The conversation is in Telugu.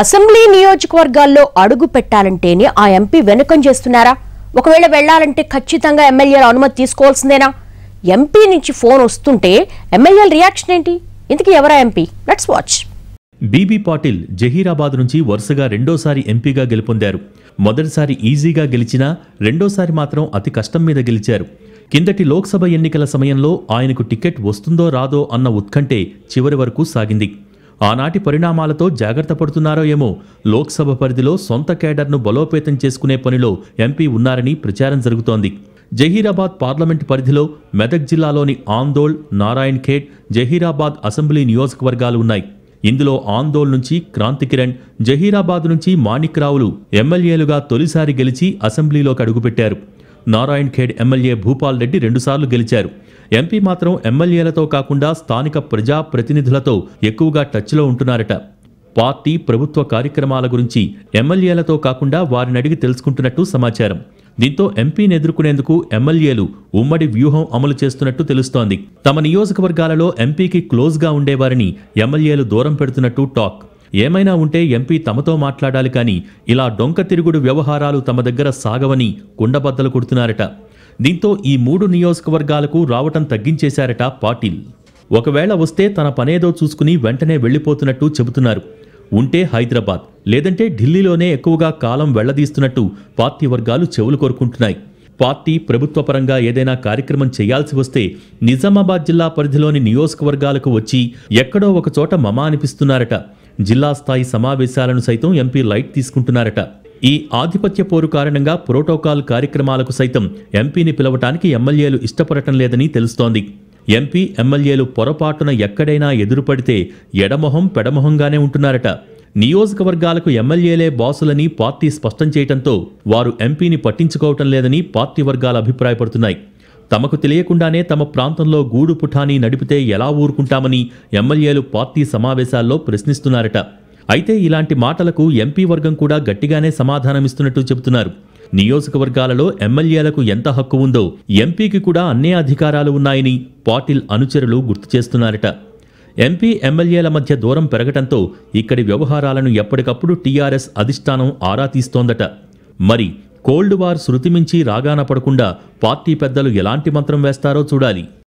అసెంబ్లీ నియోజకవర్గాల్లో అడుగు పెట్టాలంటేనే ఆ ఎంపీ వెనుకం చేస్తున్నారా ఒకవేళ వెళ్లాలంటే ఖచ్చితంగా ఎమ్మెల్యేల అనుమతి తీసుకోవాల్సిందేనా ఎంపీ నుంచి ఫోన్ వస్తుంటే ఎమ్మెల్యేల రియాక్షన్ ఏంటి ఇంతకీ ఎవరా MP let's watch BB Patil Zaheerabad నుంచి వరుసగా రెండోసారి ఎంపీగా గెలుపొందారు మొదటిసారి ఈజీగా గెలిచినా రెండోసారి మాత్రం అతి కష్టం మీద గెలిచారు కిందటి లోక్సభ ఎన్నికల సమయంలో ఆయనకు టికెట్ వస్తుందో రాదో అన్న ఉత్కంఠే చివరి వరకు సాగింది ఆనాటి పరిణామాలతో జాగ్రత్త పడుతున్నారో ఏమో లోక్సభ పరిధిలో సొంత కేడర్ను బలోపేతం చేసుకునే పనిలో ఎంపీ ఉన్నారని ప్రచారం జరుగుతోంది జహీరాబాద్ పార్లమెంట్ పరిధిలో మెదక్ జిల్లాలోని ఆందోళ్ నారాయణ్ ఖేట్ జహీరాబాద్ అసెంబ్లీ నియోజకవర్గాలు ఉన్నాయి ఇందులో ఆందోళ్ నుంచి క్రాంతి కిరణ్ జహీరాబాద్ నుంచి మాణిక్ రావులు ఎమ్మెల్యేలుగా తొలిసారి గెలిచి అసెంబ్లీలోకి అడుగుపెట్టారు నారాయణ్ ఖేడ్ ఎమ్మెల్యే భూపాల్ రెడ్డి రెండుసార్లు గెలిచారు ఎంపీ మాత్రం ఎమ్మెల్యేలతో కాకుండా స్థానిక ప్రజాప్రతినిధులతో ఎక్కువగా టచ్లో ఉంటున్నారట పార్టీ ప్రభుత్వ కార్యక్రమాల గురించి ఎమ్మెల్యేలతో కాకుండా వారిని అడిగి తెలుసుకుంటున్నట్టు సమాచారం దీంతో ఎంపీని ఎదుర్కొనేందుకు ఎమ్మెల్యేలు ఉమ్మడి వ్యూహం అమలు చేస్తున్నట్టు తెలుస్తోంది తమ నియోజకవర్గాలలో ఎంపీకి క్లోజ్గా ఉండేవారిని ఎమ్మెల్యేలు దూరం పెడుతున్నట్టు టాక్ ఏమైనా ఉంటే ఎంపీ తమతో మాట్లాడాలి కానీ ఇలా డొంక తిరుగుడు వ్యవహారాలు తమ దగ్గర సాగవని కుండబద్దలు కొడుతున్నారట దీంతో ఈ మూడు నియోజకవర్గాలకు రావటం తగ్గించేశారట పాటిల్ ఒకవేళ వస్తే తన పనేదో చూసుకుని వెంటనే వెళ్ళిపోతున్నట్టు చెబుతున్నారు ఉంటే హైదరాబాద్ లేదంటే ఢిల్లీలోనే ఎక్కువగా కాలం వెళ్లదీస్తున్నట్టు పార్టీ వర్గాలు చెవులు కోరుకుంటున్నాయి పార్టీ ప్రభుత్వ పరంగా ఏదైనా కార్యక్రమం చేయాల్సి వస్తే నిజామాబాద్ జిల్లా పరిధిలోని నియోజకవర్గాలకు వచ్చి ఎక్కడో ఒకచోట మమా అనిపిస్తున్నారట జిల్లా స్థాయి సమావేశాలను సైతం ఎంపీ లైట్ తీసుకుంటున్నారట ఈ ఆధిపత్య పోరు కారణంగా ప్రోటోకాల్ కార్యక్రమాలకు సైతం ఎంపీని పిలవటానికి ఎమ్మెల్యేలు ఇష్టపడటం లేదని తెలుస్తోంది ఎంపీ ఎమ్మెల్యేలు పొరపాటున ఎక్కడైనా ఎదురుపడితే ఎడమొహం పెడమొహంగానే ఉంటున్నారట నియోజకవర్గాలకు ఎమ్మెల్యేలే బాసులని పార్టీ స్పష్టం చేయటంతో వారు ఎంపీని పట్టించుకోవటం లేదని పార్టీ వర్గాలు అభిప్రాయపడుతున్నాయి తమకు తెలియకుండానే తమ ప్రాంతంలో గూడు పుఠాని నడిపితే ఎలా ఊరుకుంటామని ఎమ్మెల్యేలు పార్టీ సమావేశాల్లో ప్రశ్నిస్తున్నారట అయితే ఇలాంటి మాటలకు ఎంపీ వర్గం కూడా గట్టిగానే సమాధానమిస్తున్నట్టు చెబుతున్నారు నియోజకవర్గాలలో ఎమ్మెల్యేలకు ఎంత హక్కు ఉందో ఎంపీకి కూడా అన్నే అధికారాలు ఉన్నాయని పాటిల్ అనుచరులు గుర్తు చేస్తున్నారట ఎంపీ ఎమ్మెల్యేల మధ్య దూరం పెరగటంతో ఇక్కడి వ్యవహారాలను ఎప్పటికప్పుడు టీఆర్ఎస్ అధిష్టానం ఆరా తీస్తోందట మరి కోల్డ్ వార్ శృతిమించి రాగాన పడకుండా పార్టీ పెద్దలు ఎలాంటి మంత్రం వేస్తారో చూడాలి